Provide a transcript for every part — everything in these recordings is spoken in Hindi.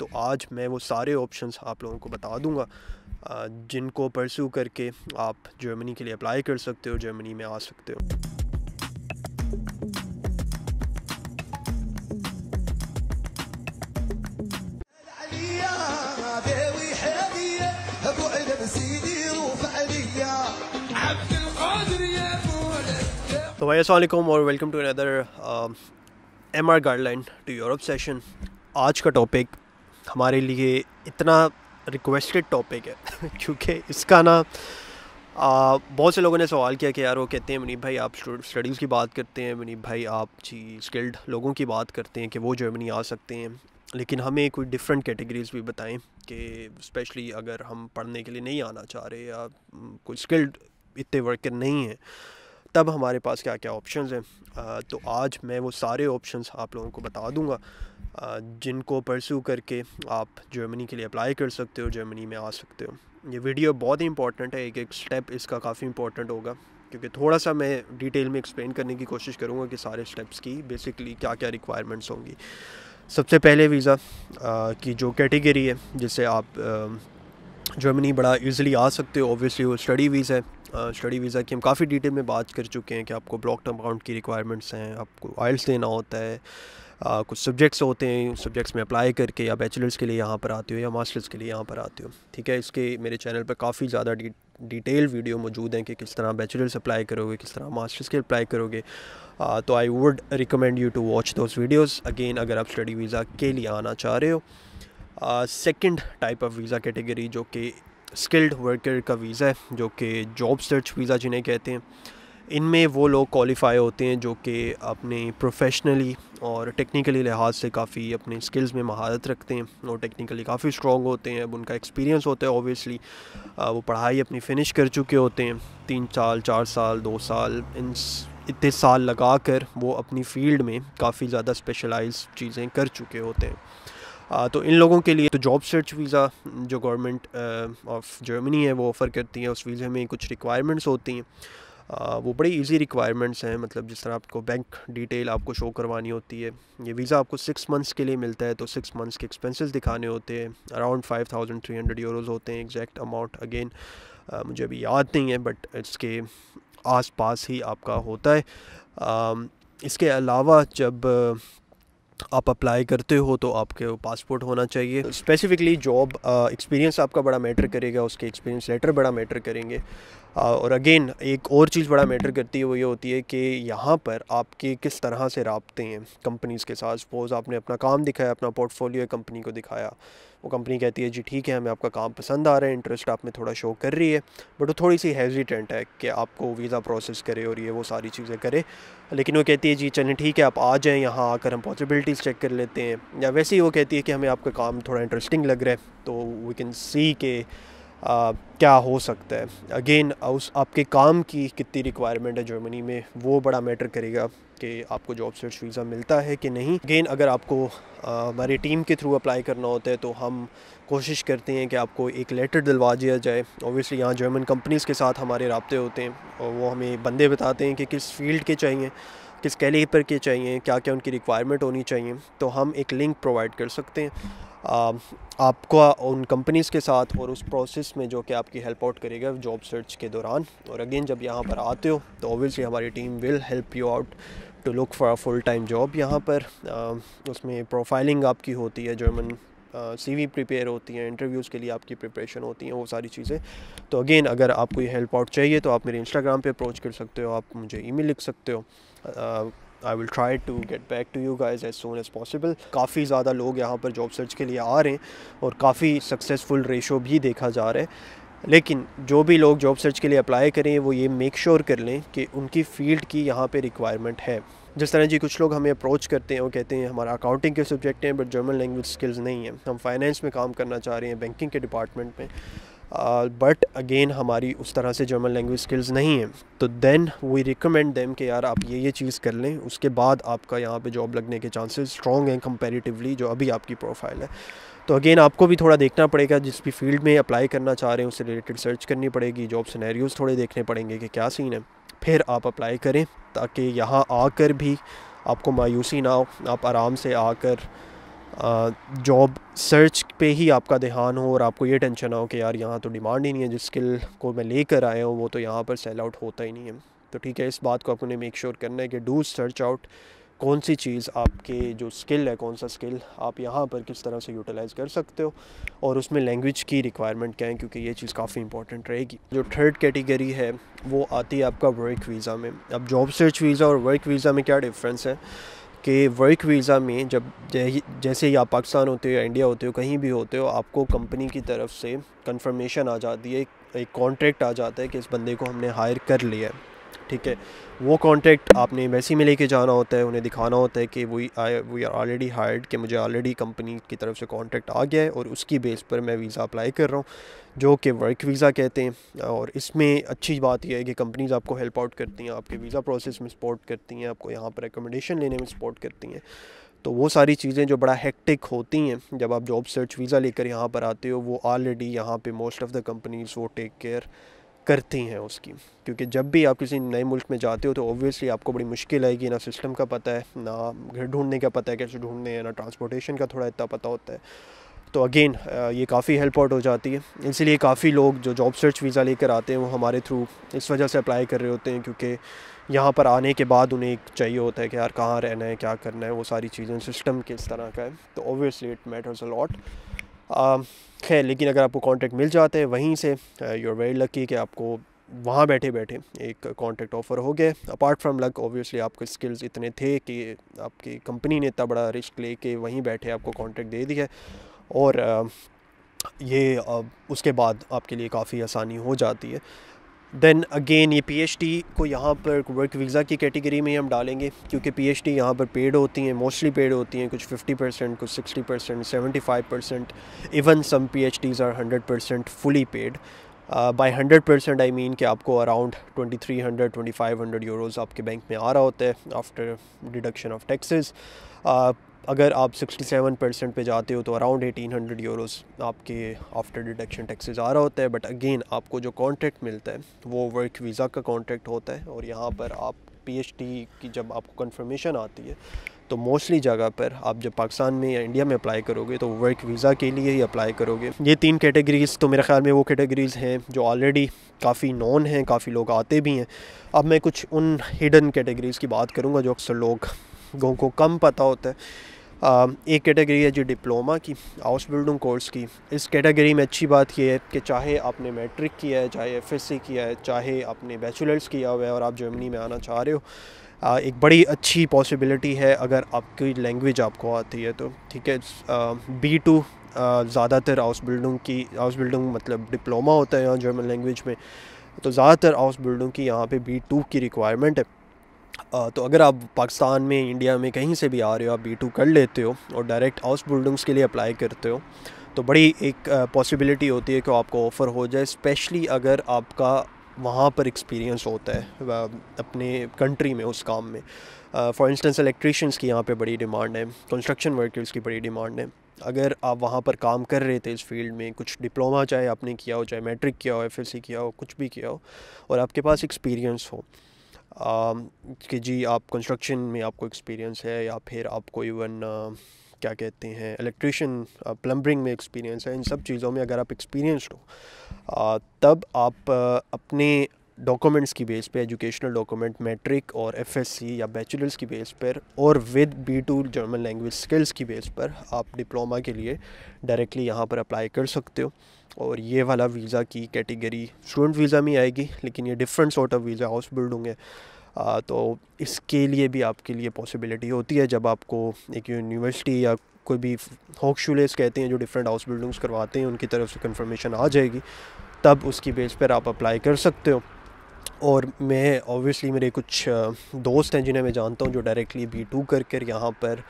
तो आज मैं वो सारे ऑप्शंस आप लोगों को बता दूंगा जिनको परसू करके आप जर्मनी के लिए अप्लाई कर सकते हो जर्मनी में आ सकते हो तो भाई असलम और welcome to another M R guideline to Europe session आज का टॉपिक हमारे लिए इतना रिक्वेस्टेड टॉपिक है क्योंकि इसका ना आ, बहुत से लोगों ने सवाल किया कि यार वो कहते हैं मनीप भाई आप स्टडीज़ की बात करते हैं मनीप भाई आप जी स्किल्ड लोगों की बात करते हैं कि वो जर्मनी आ सकते हैं लेकिन हमें कोई डिफरेंट कैटेगरीज भी बताएं कि स्पेशली अगर हम पढ़ने के लिए नहीं आना चाह रहे या हम्म, कोई स्किल्ड इतने वर्कर नहीं हैं तब हमारे पास क्या क्या ऑप्शन हैं तो आज मैं वो सारे ऑप्शन आप लोगों को बता दूंगा जिनको परसू करके आप जर्मनी के लिए अप्लाई कर सकते हो जर्मनी में आ सकते हो ये वीडियो बहुत ही इंपॉर्टेंट है एक एक स्टेप इसका काफ़ी इंपॉर्टेंट होगा क्योंकि थोड़ा सा मैं डिटेल में एक्सप्लेन करने की कोशिश करूँगा कि सारे स्टेप्स की बेसिकली क्या क्या रिक्वायरमेंट्स होंगी सबसे पहले वीज़ा की जो कैटेगरी है जिससे आप जर्मनी बड़ा ईज़िली आ सकते हो ओबियसली वो स्टडी वीज़ा है स्टडी वीज़ा की हम काफ़ी डिटेल में बात कर चुके हैं कि आपको ब्लॉक टर्म अकाउंट की रिक्वायरमेंट्स हैं आपको आइल्स देना होता है आ, कुछ सब्जेक्ट्स होते हैं सब्जेक्ट्स में अप्लाई करके या बैचलर्स के लिए यहाँ पर आते हो या मास्टर्स के लिए यहाँ पर आते हो ठीक है इसके मेरे चैनल पर काफ़ी ज़्यादा डिटेल वीडियो मौजूद हैं कि किस तरह बैचलर्स अप्लाई करोगे किस तरह मास्टर्स के अप्लाई करोगे आ, तो I would recommend you to watch those videos again अगर आप स्टडी वीज़ा के लिए आना चाह रहे हो second type of visa category जो कि स्किल्ड वर्कर का वीज़ा है जो कि जॉब सर्च वीज़ा जिन्हें कहते हैं इनमें वो लोग क्वालिफाई होते हैं जो कि अपने प्रोफेशनली और टेक्निकली लिहाज से काफ़ी अपने स्किल्स में महारत रखते हैं और टेक्निकली काफ़ी स्ट्रॉग होते हैं अब उनका एक्सपीरियंस होता है ओबियसली वो पढ़ाई अपनी फिनिश कर चुके होते हैं तीन साल चार साल दो साल इन इतने साल लगा कर वो अपनी फील्ड में काफ़ी ज़्यादा स्पेशलाइज चीज़ें कर चुके होते हैं तो इन लोगों के लिए तो जॉब सर्च वीज़ा जो गवर्नमेंट ऑफ जर्मनी है वो ऑफ़र करती है उस वीज़े में कुछ रिक्वायरमेंट्स होती हैं वो बड़ी इजी रिक्वायरमेंट्स हैं मतलब जिस तरह आपको बैंक डिटेल आपको शो करवानी होती है ये वीज़ा आपको सिक्स मंथ्स के लिए मिलता है तो सिक्स मंथ्स के एक्सपेंसेस दिखाने होते हैं around five thousand three hundred euros होते हैं एग्जैक्ट अमाउंट अगेन मुझे अभी याद नहीं है बट इसके आस पास ही आपका होता है आ, इसके अलावा जब आप अप्लाई करते हो तो आपके पासपोर्ट होना चाहिए स्पेसिफ़िकली जॉब एक्सपीरियंस आपका बड़ा मैटर करेगा उसके एक्सपीरियंस लेटर बड़ा मैटर करेंगे uh, और अगेन एक और चीज़ बड़ा मैटर करती है वो ये होती है कि यहाँ पर आपके किस तरह से रबते हैं कंपनीज़ के साथ सपोज़ आपने अपना काम दिखाया अपना पोर्टफोलियो कंपनी को दिखाया वो कंपनी कहती है जी ठीक है हमें आपका काम पसंद आ रहा है इंटरेस्ट आप में थोड़ा शो कर रही है बट वो थोड़ी सी हेजिटेंट है कि आपको वीज़ा प्रोसेस करे और ये वो सारी चीज़ें करे लेकिन वो कहती है जी चलें ठीक है आप आ जाएँ यहाँ आकर हम पॉसिबिलिटीज़ चेक कर लेते हैं या वैसे ही वो कहती है कि हमें आपका काम थोड़ा इंटरेस्टिंग लग रहा है तो वी कैन सी के आ, क्या हो सकता है अगेन उस आपके काम की कितनी रिक्वायरमेंट है जर्मनी में वो बड़ा मैटर करेगा कि आपको जॉब सर्च वीज़ा मिलता है कि नहीं अगेन अगर आपको हमारी टीम के थ्रू अप्लाई करना होता है तो हम कोशिश करते हैं कि आपको एक लेटर दिलवा दिया जाए ओबियसली यहाँ जर्मन कंपनीज़ के साथ हमारे रबते होते हैं और वो हमें बंदे बताते हैं कि किस फील्ड के चाहिए किस कैलेपर के चाहिए क्या क्या उनकी रिक्वायरमेंट होनी चाहिए तो हम एक लिंक प्रोवाइड कर सकते हैं आपका उन कंपनीज़ के साथ और उस प्रोसेस में जो कि आपकी हेल्प आउट करेगा जॉब सर्च के दौरान और अगेन जब यहाँ पर आते हो तो ओबियसली हमारी team will help you out to look for full time job यहाँ पर आ, उसमें प्रोफाइलिंग आपकी होती है जर्मन सीवी प्रिपेयर होती हैं इंटरव्यूज़ के लिए आपकी प्रिपरेशन होती हैं वो सारी चीज़ें तो अगेन अगर आपको ये हेल्प आउट चाहिए तो आप मेरे इंस्टाग्राम पे अप्रोच कर सकते हो आप मुझे ईमेल लिख सकते हो आ, I will try to get back to you guys as soon as possible काफ़ी ज़्यादा लोग यहाँ पर जॉब सर्च के लिए आ रहे हैं और काफ़ी सक्सेसफुल रेशो भी देखा जा रहा है लेकिन जो भी लोग जॉब सर्च के लिए अप्लाई करें वो ये मेक श्योर sure कर लें कि उनकी फील्ड की यहाँ पे रिक्वायरमेंट है जिस तरह जी कुछ लोग हमें अप्रोच करते हैं वो कहते हैं हमारा अकाउंटिंग के सब्जेक्ट हैं बट जर्मन लैंग्वेज स्किल्स नहीं है हम फाइनेंस में काम करना चाह रहे हैं बैंकिंग के डिपार्टमेंट में बट uh, अगेन हमारी उस तरह से जर्मन लैंग्वेज स्किल्स नहीं हैं तो देन वी रिकमेंड देम कि यार आप ये ये चीज़ कर लें उसके बाद आपका यहाँ पे जॉब लगने के चांसेस स्ट्रॉन्ग हैं कंपैरेटिवली जो अभी आपकी प्रोफाइल है तो अगेन आपको भी थोड़ा देखना पड़ेगा जिस भी फील्ड में अप्लाई करना चाह रहे हैं उससे रिलेटेड सर्च करनी पड़ेगी जॉब सैनैरियोज़ थोड़े देखने पड़ेंगे कि क्या सीन है फिर आप अप्लाई करें ताकि यहाँ आकर भी आपको मायूसी ना हो आप आराम से आकर जॉब सर्च पे ही आपका ध्यान हो और आपको ये टेंशन ना हो कि यार यहाँ तो डिमांड ही नहीं है जिस स्किल को मैं लेकर आया हूँ वो तो यहाँ पर सेल आउट होता ही नहीं है तो ठीक है इस बात को आपने मेक श्योर sure करना है कि डू सर्च आउट कौन सी चीज़ आपके जो स्किल है कौन सा स्किल आप यहाँ पर किस तरह से यूटिलाइज़ कर सकते हो और उसमें लैंग्वेज की रिक्वायरमेंट क्या है क्योंकि ये चीज़ काफ़ी इंपॉर्टेंट रहेगी जो थर्ड कैटेगरी है वो आती है आपका वर्क वीज़ा में अब जॉब सर्च वीज़ा और वर्क वीज़ा में क्या डिफरेंस है कि वर्क वीज़ा में जब जैसे ही आप पाकिस्तान होते हो या इंडिया होते हो कहीं भी होते हो आपको कंपनी की तरफ से कंफर्मेशन आ जाती है एक कॉन्ट्रैक्ट आ जाता है कि इस बंदे को हमने हायर कर लिया है ठीक है वो कॉन्टैक्ट आपने वैसे में लेके जाना होता है उन्हें दिखाना होता है कि we I we are already hired कि मुझे ऑलरेडी कंपनी की तरफ से कॉन्टैक्ट आ गया है और उसकी बेस पर मैं वीज़ा अप्लाई कर रहा हूँ जो कि वर्क वीज़ा कहते हैं और इसमें अच्छी बात यह है कि कंपनीज आपको हेल्प आउट करती हैं आपके वीज़ा प्रोसेस में सपोर्ट करती हैं आपको यहाँ पर रिकमेंडेशन लेने में सपोर्ट करती हैं तो वो सारी चीज़ें जो बड़ा हेक्टिक होती हैं जब आप जॉब सर्च वीज़ा लेकर यहाँ पर आते हो वो ऑलरेडी यहाँ पे मोस्ट ऑफ़ द कंपनीज़ वो टेक केयर करती हैं उसकी क्योंकि जब भी आप किसी नए मुल्क में जाते हो तो ऑब्वियसली आपको बड़ी मुश्किल आएगी ना सिस्टम का पता है ना घर ढूंढने का पता है कैसे ढूंढने हैं ना ट्रांसपोर्टेशन का थोड़ा इतना पता होता है तो अगेन ये काफ़ी हेल्प आउट हो जाती है इसलिए काफ़ी लोग जो जॉब सर्च वीज़ा लेकर आते हैं वो हमारे थ्रू इस वजह से अप्लाई कर रहे होते हैं क्योंकि यहाँ पर आने के बाद उन्हें एक चाहिए होता है कि यार कहाँ रहना है क्या करना है वो सारी चीज़ें सिस्टम किस तरह का है तो obviously it matters a lot Um, खैर लेकिन अगर आपको कॉन्टैक्ट मिल जाते हैं वहीं से यू आर वेरी लकी कि आपको वहाँ बैठे बैठे एक कॉन्टैक्ट ऑफ़र हो गया अपार्ट फ्रॉम लक ऑब्वियसली आपके स्किल्स इतने थे कि आपकी कंपनी ने इतना बड़ा रिस्क ले के वहीं बैठे आपको कॉन्टैक्ट दे दिया और uh, ये uh, उसके बाद आपके लिए काफ़ी आसानी हो जाती है देन अगेन ये पीएचडी को यहाँ पर वर्क वीज़ा की कैटेगरी में हम डालेंगे क्योंकि पीएचडी यहाँ पर पेड होती हैं मोस्टली पेड होती हैं कुछ 50 परसेंट कुछ 60 percent seventy five percent even some P H Ds are hundred percent fully paid by hundred percent I mean कि आपको around twenty three hundred twenty five hundred euros आपके बैंक में आ रहा होता है आफ्टर डिडक्शन ऑफ टैक्सेस अगर आप 67 परसेंट पर जाते हो तो अराउंड 1800 हंड्रेड आपके आफ्टर डिडक्शन टैक्सेस आ रहा होता है बट अगेन आपको जो कॉन्ट्रैक्ट मिलता है वो वर्क वीज़ा का कॉन्ट्रैक्ट होता है और यहाँ पर आप पीएचडी की जब आपको कंफर्मेशन आती है तो मोस्टली जगह पर आप जब पाकिस्तान में या इंडिया में अप्लाई करोगे तो वर्क वीज़ा के लिए ही अप्लाई करोगे ये तीन कैटेगरीज़ तो मेरे ख्याल में वो कैटेगरीज़ हैं जो ऑलरेडी काफ़ी नॉन हैं काफ़ी लोग आते भी हैं अब मैं कुछ उन हिडन कैटेगरीज़ की बात करूँगा जो अक्सर लोग लोगों को कम पता होता है एक कैटेगरी है जी डिप्लोमा की हाउस बिल्डिंग कोर्स की इस कैटेगरी में अच्छी बात यह है कि चाहे आपने मैट्रिक किया है चाहे एफ किया है चाहे आपने बैचलर्स किया हुआ है और आप जर्मनी में आना चाह रहे हो एक बड़ी अच्छी पॉसिबिलिटी है अगर आपकी लैंग्वेज आपको आती है तो ठीक है बी टू ज़्यादातर हाउस बिल्डिंग की हाउस बिल्डिंग मतलब डिप्लोमा होता है यहाँ जर्मन लैंग्वेज में तो ज़्यादातर हाउस बिल्डिंग की यहाँ पे बी टू की रिक्वायरमेंट है तो अगर आप पाकिस्तान में इंडिया में कहीं से भी आ रहे हो आप बी टू कर लेते हो और डायरेक्ट हाउस बिल्डिंग्स के लिए अप्लाई करते हो तो बड़ी एक पॉसिबिलिटी होती है कि आपको ऑफ़र हो जाए स्पेशली अगर आपका वहाँ पर एक्सपीरियंस होता है अपने कंट्री में उस काम में फॉर इंस्टेंस इलेक्ट्रीशियंस की यहाँ पे बड़ी डिमांड है कंस्ट्रक्शन वर्कर्स की बड़ी डिमांड है अगर आप वहाँ पर काम कर रहे थे इस फील्ड में कुछ डिप्लोमा चाहे आपने किया हो चाहे मैट्रिक किया हो एफ किया हो कुछ भी किया हो और आपके पास एक्सपीरियंस हो Um, कि जी आप कंस्ट्रक्शन में आपको एक्सपीरियंस है या फिर आपको इवन uh, क्या कहते हैं इलेक्ट्रिशियन प्लम्बरिंग uh, में एक्सपीरियंस है इन सब चीज़ों में अगर आप एक्सपीरियंसड हो uh, तब आप अपने डॉक्यूमेंट्स की बेस पे एजुकेशनल डॉक्यूमेंट मैट्रिक और एफएससी या बैचलर्स की बेस पर और with B two German language skills की बेस पर आप डिप्लोमा के लिए डायरेक्टली यहाँ पर अप्लाई कर सकते हो और ये वाला वीज़ा की कैटेगरी स्टूडेंट वीज़ा में आएगी लेकिन ये different sort of visa house build होंगे तो इसके लिए भी आपके लिए पॉसिबिलिटी होती है जब आपको एक यूनिवर्सिटी या कोई भी हॉकशूलेस कहते हैं जो डिफरेंट हाउस बिल्डिंग्स करवाते हैं उनकी तरफ से कंफर्मेशन आ जाएगी तब उसकी बेस पर आप अप्लाई कर सकते हो और मैं ऑब्वियसली मेरे कुछ दोस्त हैं जिन्हें मैं जानता हूँ जो डायरेक्टली बी टू कर कर यहाँ पर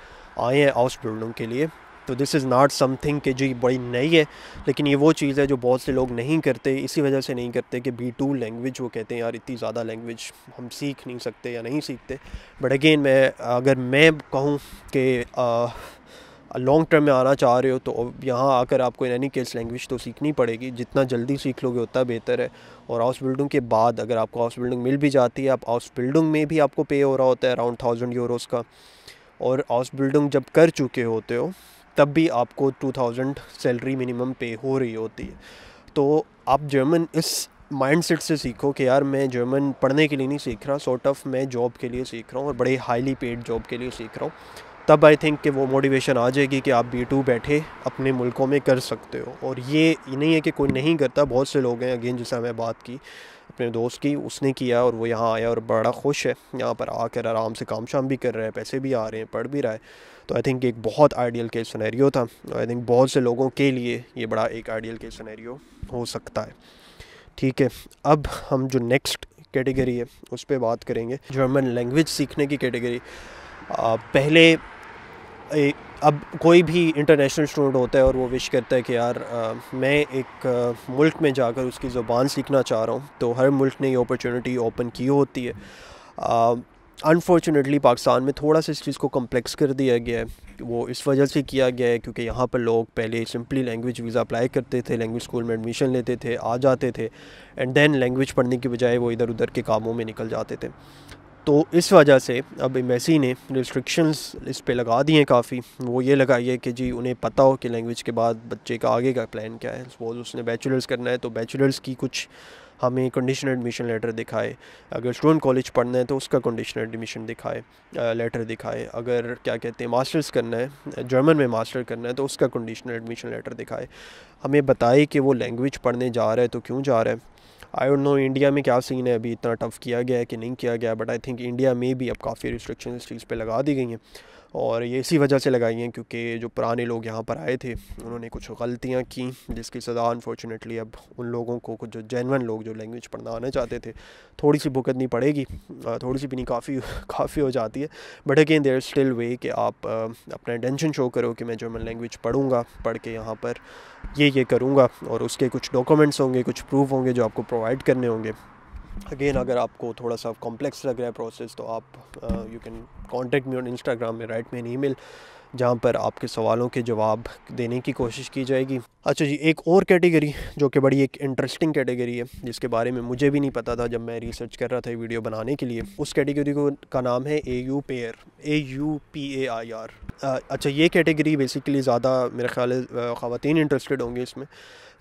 आए हैं हाउस बिल्डिंग के लिए तो दिस इज़ नॉट समथिंग कि जी बड़ी नई है लेकिन ये वो चीज़ है जो बहुत से लोग नहीं करते इसी वजह से नहीं करते कि बी टू लैंग्वेज वो कहते हैं यार इतनी ज़्यादा लैंग्वेज हम सीख नहीं सकते या नहीं सीखते बट अगेन मैं अगर मैं कहूँ कि लॉन्ग टर्म में आना चाह रहे हो तो यहाँ आकर आपको इन एनी केस लैंग्वेज तो सीखनी पड़ेगी जितना जल्दी सीख लोगे उतना बेहतर है और हाउस बिल्डिंग के बाद अगर आपको हाउस बिल्डिंग मिल भी जाती है आप हाउस बिल्डिंग में भी आपको पे हो रहा होता है अराउंड थाउजेंड यूरोज़ का और हाउस बिल्डिंग जब कर चुके होते हो तब भी आपको टू थाउजेंड सैलरी मिनिमम पे हो रही होती है तो आप जर्मन इस माइंड सेट से सीखो कि यार मैं जर्मन पढ़ने के लिए नहीं सीख रहा सॉर्ट ऑफ मैं जॉब के लिए सीख रहा हूँ और बड़े हाईली पेड जॉब के लिए सीख रहा हूँ तब आई थिंक कि वो मोटिवेशन आ जाएगी कि आप बी टू बैठे अपने मुल्कों में कर सकते हो और ये नहीं है कि कोई नहीं करता बहुत से लोग हैं अगेन जैसे हमें बात की अपने दोस्त की उसने किया और वो यहाँ आया और बड़ा खुश है यहाँ पर आकर आराम से काम शाम भी कर रहा है पैसे भी आ रहे हैं पढ़ भी रहा है तो आई थिंक एक बहुत आइडियल केस सनैरियो था आई थिंक बहुत से लोगों के लिए ये बड़ा एक आइडियल केस सनैरियो हो सकता है ठीक है अब हम जो नेक्स्ट कैटेगरी है उस पर बात करेंगे जर्मन लैंग्वेज सीखने की कैटेगरी पहले अब कोई भी इंटरनेशनल स्टूडेंट होता है और वो विश करता है कि यार आ, मैं एक आ, मुल्क में जाकर उसकी ज़ुबान सीखना चाह रहा हूँ तो हर मुल्क ने ये अपॉर्चुनिटी ओपन की होती है अनफॉर्चुनेटली पाकिस्तान में थोड़ा सा इस चीज़ को कम्प्लेक्स कर दिया गया है वो इस वजह से किया गया है क्योंकि यहाँ पर लोग पहले सिंपली लैंग्वेज वीज़ा अप्लाई करते थे लैंग्वेज स्कूल में एडमिशन लेते थे आ जाते थे एंड देन लैंग्वेज पढ़ने की बजाय वो इधर उधर के कामों में निकल जाते थे तो इस वजह से अब एम ने रिस्ट्रिक्शंस इस पर लगा दिए काफ़ी वो ये लगाइए कि जी उन्हें पता हो कि लैंग्वेज के बाद बच्चे का आगे का प्लान क्या है सपोज़ उसने बैचलर्स करना है तो बैचलर्स की कुछ हमें कंडीशनल एडमिशन लेटर दिखाए अगर स्टूडेंट कॉलेज पढ़ना है तो उसका कंडीशनल एडमिशन दिखाए लेटर दिखाए अगर क्या कहते हैं मास्टर्स करना है जर्मन में मास्टर करना है तो उसका कंडीशनल एडमिशन लेटर दिखाए हमें बताए कि वो लैंग्वेज पढ़ने जा रहा है तो क्यों जा रहा है आई डोंट नो इंडिया में क्या सीन है अभी इतना टफ़ किया गया है कि नहीं किया गया बट आई थिंक इंडिया में भी अब काफ़ी रिस्ट्रिक्शन इस चीज़ पर लगा दी गई हैं और ये इसी वजह से लगाई हैं क्योंकि जो पुराने लोग यहाँ पर आए थे उन्होंने कुछ गलतियाँ की जिसकी सज़ा अनफॉर्चुनेटली अब उन लोगों को कुछ जो जेनवन लोग जो लैंग्वेज पढ़ना आना चाहते थे थोड़ी सी भुगतनी पड़ेगी थोड़ी सी भी नहीं काफ़ी काफ़ी हो जाती है but again there still way कि आप अपना टेंशन शो करो कि मैं जर्मन लैंग्वेज पढ़ूँगा पढ़ के यहाँ पर ये ये करूँगा और उसके कुछ डॉक्यूमेंट्स होंगे कुछ प्रूफ होंगे जो आपको प्रोवाइड करने होंगे अगेन अगर आपको थोड़ा सा कॉम्प्लेक्स लग रहा है प्रोसेस तो आप you can contact me on Instagram में राइट मैन ई मेल जहाँ पर आपके सवालों के जवाब देने की कोशिश की जाएगी अच्छा जी एक और कैटेगरी जो कि बड़ी एक इंटरेस्टिंग कैटेगरी है जिसके बारे में मुझे भी नहीं पता था जब मैं रिसर्च कर रहा था वीडियो बनाने के लिए उस कैटेगरी को का नाम है au pair A U P A I R अच्छा ये कैटेगरी बेसिकली ज़्यादा मेरे ख्याल है ख़वान इंटरेस्टेड होंगे इसमें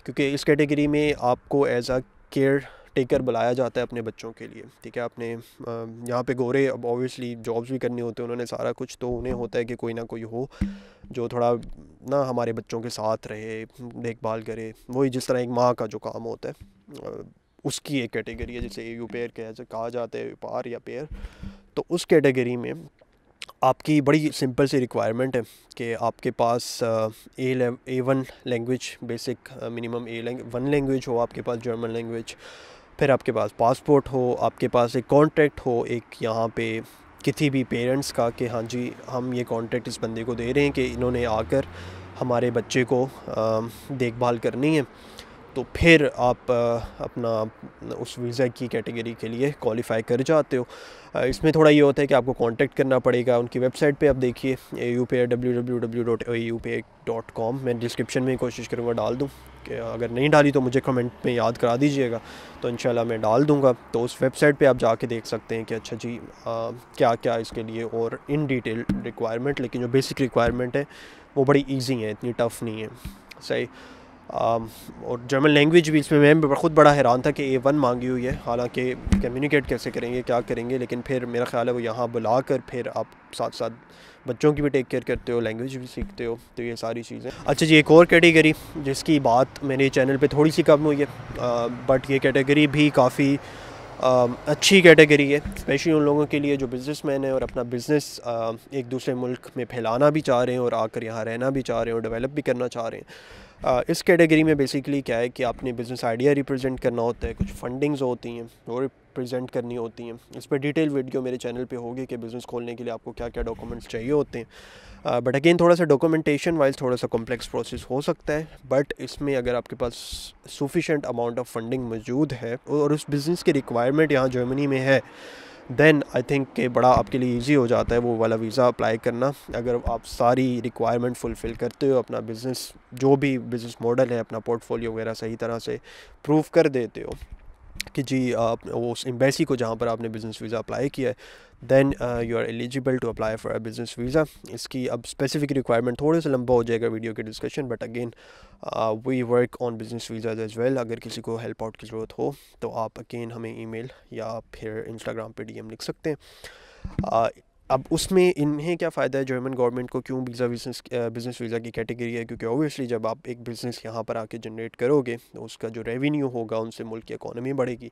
क्योंकि इस कैटेगरी में आपको एज आ केयर टेकर बुलाया जाता है अपने बच्चों के लिए ठीक है अपने यहाँ पे गोरे अब ऑब्वियसली जॉब्स भी करनी होती है उन्होंने सारा कुछ तो उन्हें होता है कि कोई ना कोई हो जो थोड़ा ना हमारे बच्चों के साथ रहे देखभाल करे वही जिस तरह एक माँ का जो काम होता है उसकी एक कैटेगरी है जैसे यू पेयर कह कहा जाता है पार या पेयर तो उस कैटेगरी में आपकी बड़ी सिंपल सी रिक्वायरमेंट है कि आपके पास A A one language basic minimum A one language हो आपके पास जर्मन लैंग्वेज फिर आपके पास पासपोर्ट हो आपके पास एक कॉन्ट्रैक्ट हो एक यहाँ पे किसी भी पेरेंट्स का कि हाँ जी हम ये कॉन्ट्रैक्ट इस बंदे को दे रहे हैं कि इन्होंने आकर हमारे बच्चे को देखभाल करनी है तो फिर आप अपना उस वीज़ा की कैटेगरी के लिए क्वालिफाई कर जाते हो इसमें थोड़ा ये होता है कि आपको कांटेक्ट करना पड़ेगा उनकी वेबसाइट पे आप देखिए A U P W W W dot A U P dot com मैं डिस्क्रिप्शन में कोशिश करूँगा डाल दूँ कि अगर नहीं डाली तो मुझे कमेंट में याद करा दीजिएगा तो इन मैं डाल दूँगा तो उस वेबसाइट पर आप जाके देख सकते हैं कि अच्छा जी आ, क्या क्या इसके लिए और इन डिटेल रिक्वायरमेंट लेकिन जो बेसिक रिक्वायरमेंट है वो बड़ी ईजी है इतनी टफ़ नहीं है सही Um, और जर्मन लैंग्वेज भी इसमें मैं खुद बड़ा हैरान था कि ए वन मांगी हुई है हालांकि कम्युनिकेट कैसे करेंगे क्या करेंगे लेकिन फिर मेरा ख्याल है वो यहाँ बुला कर फिर आप साथ साथ बच्चों की भी टेक केयर करते हो लैंग्वेज भी सीखते हो तो ये सारी चीज़ें अच्छा जी एक और कैटेगरी जिसकी बात मेरे चैनल पर थोड़ी सी कम हुई है बट uh, ये कैटेगरी भी काफ़ी um, अच्छी कैटेगरी है स्पेशली उन लोगों के लिए जो बिज़नेस मैन है और अपना बिज़नेस uh, एक दूसरे मुल्क में फैलाना भी चाह रहे हैं और आकर यहाँ रहना भी चाह रहे हैं और डेवलप भी करना चाह रहे हैं Uh, इस कैटेगरी में बेसिकली क्या है कि आपने बिज़नेस आइडिया रिप्रेजेंट करना होता है कुछ फंडिंग्स होती हैं वो रिप्रेजेंट करनी होती हैं इस पर डिटेल वीडियो मेरे चैनल पे होगी कि बिज़नेस खोलने के लिए आपको क्या क्या डॉक्यूमेंट्स चाहिए होते हैं बट अगेन थोड़ा सा डॉक्यूमेंटेशन वाइज थोड़ा सा कॉम्प्लेक्स प्रोसेस हो सकता है बट इसमें अगर आपके पास सफिशेंट अमाउंट ऑफ फंडिंग मौजूद है और उस बिज़नेस की रिक्वायरमेंट यहाँ जर्मनी में है देन आई थिंक के बड़ा आपके लिए ईजी हो जाता है वो वाला वीज़ा अप्लाई करना अगर आप सारी रिक्वायरमेंट फुलफ़िल करते हो अपना बिज़नेस जो भी बिज़नेस मॉडल है अपना पोर्टफोलियो वगैरह सही तरह से प्रूव कर देते हो कि जी आप उस एम्बेसी को जहाँ पर आपने बिज़नेस वीज़ा अप्लाई किया है then you are eligible to apply for a business visa इसकी अब स्पेसिफिक रिक्वायरमेंट थोड़े से लंबा हो जाएगा वीडियो के discussion but again we work on business visa as well अगर किसी को हेल्प आउट की ज़रूरत हो तो आप अगेन हमें ईमेल या फिर इंस्टाग्राम पे डीएम लिख सकते हैं uh, अब उसमें इन्हें क्या फ़ायदा है जर्मन गवर्नमेंट को क्यों वीज़ा बिजनेस बिज़नेस वीज़ा की कैटेगरी है क्योंकि ऑब्वियसली जब आप एक बिज़नेस यहाँ पर आके जनरेट करोगे तो उसका जो रेवेन्यू होगा उनसे मुल्क की इकोनॉमी बढ़ेगी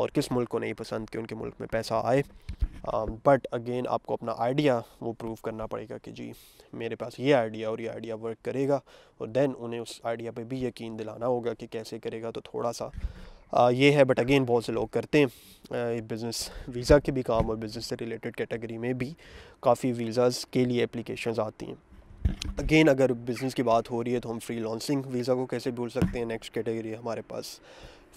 और किस मुल्क को नहीं पसंद कि उनके मुल्क में पैसा आए बट अगेन आपको अपना आइडिया वो प्रूव करना पड़ेगा कि जी मेरे पास ये आइडिया और ये आइडिया वर्क करेगा और दैन उन्हें उस आइडिया पर भी यकीन दिलाना होगा कि कैसे करेगा तो थोड़ा सा ये है बट अगेन बहुत से लोग करते हैं बिज़नेस वीज़ा के भी काम और बिज़नेस से रिलेटेड कैटेगरी में भी काफ़ी वीज़ाज़ के लिए एप्लीकेशन आती हैं अगेन अगर बिज़नेस की बात हो रही है तो हम फ्री लॉन्सिंग वीज़ा को कैसे भूल सकते हैं नेक्स्ट कैटेगरी हमारे पास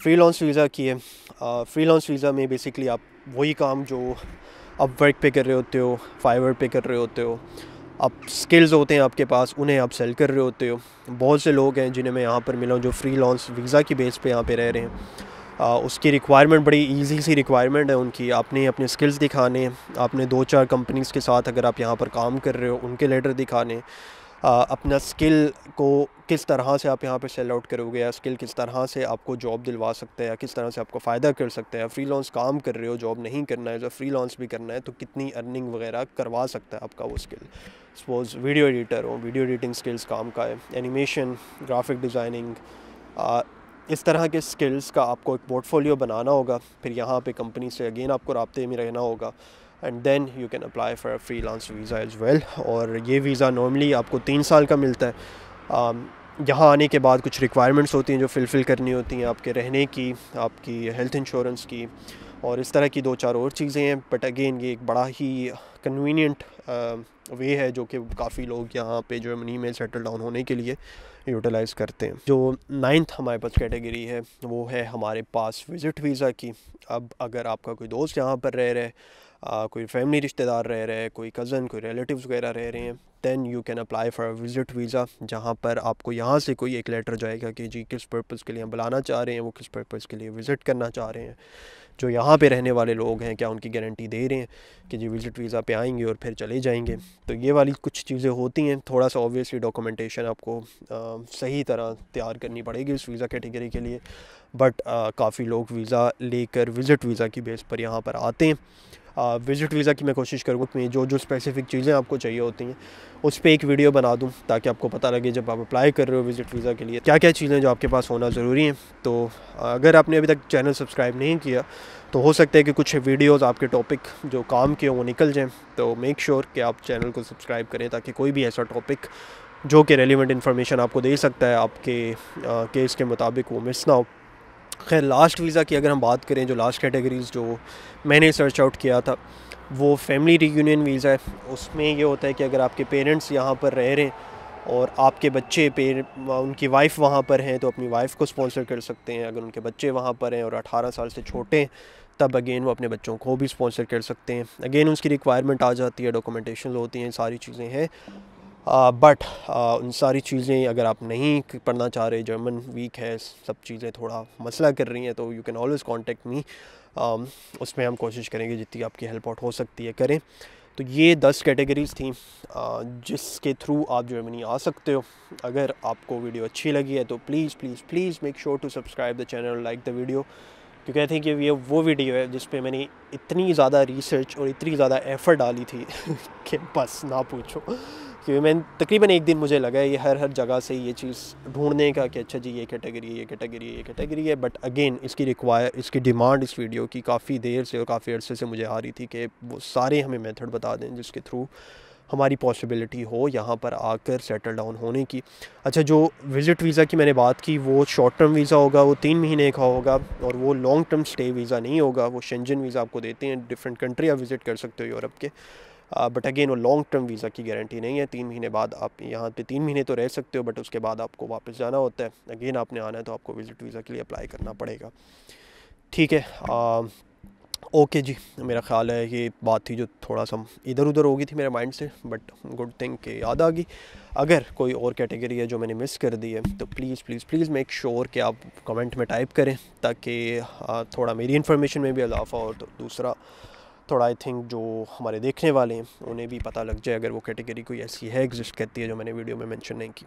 फ्री लॉन्स वीज़ा की है फ्री लॉन्स वीज़ा में बेसिकली आप वही काम जो आप वर्क पे कर रहे होते हो फाइवर पे कर रहे होते हो आप स्किल्स होते हैं आपके पास उन्हें आप सेल कर रहे होते हो बहुत से लोग हैं जिन्हें मैं यहाँ पर मिला हूँ जो फ्री लॉन्स वीज़ा की बेस पे यहाँ पे रह रहे हैं आ, उसकी रिक्वायरमेंट बड़ी इजी सी रिक्वायरमेंट है उनकी आपने अपने स्किल्स दिखाने आपने दो चार कंपनीज़ के साथ अगर आप यहाँ पर काम कर रहे हो उनके लेटर दिखाने आ, अपना स्किल को किस तरह से आप यहाँ पर सेल आउट करोगे या स्किल किस तरह से आपको जॉब दिलवा सकता है या किस तरह से आपको फ़ायदा कर सकता है फ्री लॉन्स काम कर रहे हो जॉब नहीं करना है जब फ्री लॉन्स भी करना है तो कितनी अर्निंग वगैरह करवा सकता है आपका वो स्किल सपोज वीडियो एडिटर हो वीडियो एडिटिंग स्किल्स काम का है एनिमेशन ग्राफिक डिज़ाइनिंग इस तरह के स्किल्स का आपको एक पोर्टफोलियो बनाना होगा फिर यहाँ पे कंपनी से अगेन आपको रबते में रहना होगा and then you can apply for freelance visa as well और ये वीज़ा नॉर्मली आपको तीन साल का मिलता है um, यहाँ आने के बाद कुछ रिक्वायरमेंट्स होती हैं जो फिलफ़िल करनी होती हैं आपके रहने की आपकी हेल्थ इंश्योरेंस की और इस तरह की दो चार और चीज़ें हैं बट अगेन ये एक बड़ा ही कन्वीनियंट uh, वे uh, है जो कि काफ़ी लोग यहाँ पे जर्मनी में सेटल डाउन होने के लिए यूटिलाइज़ करते हैं जो नाइन्थ हमारे पास कैटेगरी है वो है हमारे पास विज़िट वीज़ा की अब अगर आपका कोई दोस्त यहाँ पर रह रहे आ, कोई फैमिली रिश्तेदार रह रहे हैं कोई कज़न कोई रिलेटिव्स वगैरह रह रहे हैं then you can apply for visit visa जहाँ पर आपको यहाँ से कोई एक लेटर जाएगा कि जी किस पर्पज़ के लिए हम बुलाना चाह रहे हैं वो किस पर्पज़ के लिए विज़िट करना चाह रहे हैं जो यहाँ पे रहने वाले लोग हैं क्या उनकी गारंटी दे रहे हैं कि जी विज़िट वीज़ा पे आएंगे और फिर चले जाएंगे तो ये वाली कुछ चीज़ें होती हैं थोड़ा सा ऑब्वियसली डॉक्यूमेंटेशन आपको आ, सही तरह तैयार करनी पड़ेगी उस वीज़ा कैटेगरी के लिए बट काफ़ी लोग वीज़ा लेकर विज़िट वीज़ा की बेस पर यहाँ पर आते हैं विजिट वीज़ा की मैं कोशिश करूँगा कि जो जो स्पेसिफिक चीज़ें आपको चाहिए होती हैं उस पर एक वीडियो बना दूँ ताकि आपको पता लगे जब आप अप्लाई कर रहे हो विजिट वीज़ा के लिए क्या क्या चीज़ें जो आपके पास होना ज़रूरी हैं तो अगर आपने अभी तक चैनल सब्सक्राइब नहीं किया तो हो सकता है कि कुछ वीडियोज़ आपके टॉपिक जो काम के वो निकल जाएँ तो मेक श्योर sure कि आप चैनल को सब्सक्राइब करें ताकि कोई भी ऐसा टॉपिक जो कि रेलिवेंट इन्फॉर्मेशन आपको दे सकता है आपके केस के मुताबिक वो मिस ना हो खैर लास्ट वीज़ा की अगर हम बात करें जो लास्ट कैटेगरीज़ जो मैंने सर्च आउट किया था वो फैमिली रीयूनियन वीज़ा है उसमें ये होता है कि अगर आपके पेरेंट्स यहाँ पर रह रहे हैं और आपके बच्चे पेर उनकी वाइफ़ वहाँ पर हैं तो अपनी वाइफ़ को स्पॉन्सर कर सकते हैं अगर उनके बच्चे वहाँ पर हैं और 18 साल से छोटे हैं तब अगेन वो अपने बच्चों को भी स्पॉन्सर कर सकते हैं अगेन उसकी रिक्वायरमेंट आ जाती है डॉक्यूमेंटेशन होती हैं सारी चीज़ें हैं बट उन सारी चीज़ें अगर आप नहीं पढ़ना चाह रहे जर्मन वीक है सब चीज़ें थोड़ा मसला कर रही हैं तो you can always contact me उसमें हम कोशिश करेंगे जितनी आपकी हेल्प आउट हो सकती है करें तो ये दस कैटेगरीज थी जिसके थ्रू आप जर्मनी आ सकते हो अगर आपको वीडियो अच्छी लगी है तो please please please make sure to subscribe the channel like the video क्योंकि आई थिंक ये वो वीडियो है जिस मैंने इतनी ज़्यादा रिसर्च और इतनी ज़्यादा एफ़र्ट डाली थी कि बस ना पूछो क्योंकि मैं तकरीबन एक दिन मुझे लगा ये हर हर जगह से ये चीज़ ढूंढने का कि अच्छा जी ये कैटेगरी ये कैटेगरी ये कैटेगरी है बट अगेन इसकी रिक्वायर इसकी डिमांड इस वीडियो की काफ़ी देर से और काफ़ी अर्से से मुझे आ रही थी कि वो सारे हमें मेथड बता दें जिसके थ्रू हमारी पॉसिबिलिटी हो यहाँ पर आकर सेटल डाउन होने की अच्छा जो विज़िट वीज़ा की मैंने बात की वो शॉर्ट टर्म वीज़ा होगा वो तीन महीने का होगा और वो लॉन्ग टर्म स्टे वीज़ा नहीं होगा वो शेंजन वीज़ा आपको देते हैं डिफरेंट कंट्री आप विज़िट कर सकते हो यूरोप के बट uh, अगेन वो लॉन्ग टर्म वीज़ा की गारंटी नहीं है तीन महीने बाद आप यहाँ पे तीन महीने तो रह सकते हो बट उसके बाद आपको वापस जाना होता है अगेन आपने आना है तो आपको विज़िट वीज़ा के लिए अप्लाई करना पड़ेगा ठीक है आ, um, ओके जी मेरा ख्याल है ये बात थी जो थोड़ा सा इधर उधर होगी थी मेरे माइंड से बट गुड थिंग के याद आ गई अगर कोई और कैटेगरी है जो मैंने मिस कर दी है तो please please please make sure कि आप कमेंट में टाइप करें ताकि uh, थोड़ा मेरी इन्फॉर्मेशन में भी इजाफा हो तो दूसरा थोड़ा आई थिंक जो हमारे देखने वाले हैं उन्हें भी पता लग जाए अगर वो कैटेगरी कोई ऐसी है एग्जिस्ट करती है जो मैंने वीडियो में मैंशन नहीं की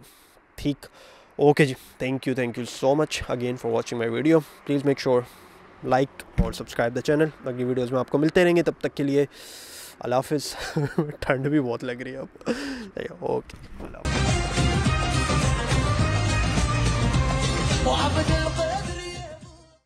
ठीक ओके जी thank you thank you so much again for watching my video please make sure like और सब्सक्राइब द चैनल अगली वीडियोज़ में आपको मिलते रहेंगे तब तक के लिए अलाफिज़ ठंड भी बहुत लग रही है अब ओके अल्लाह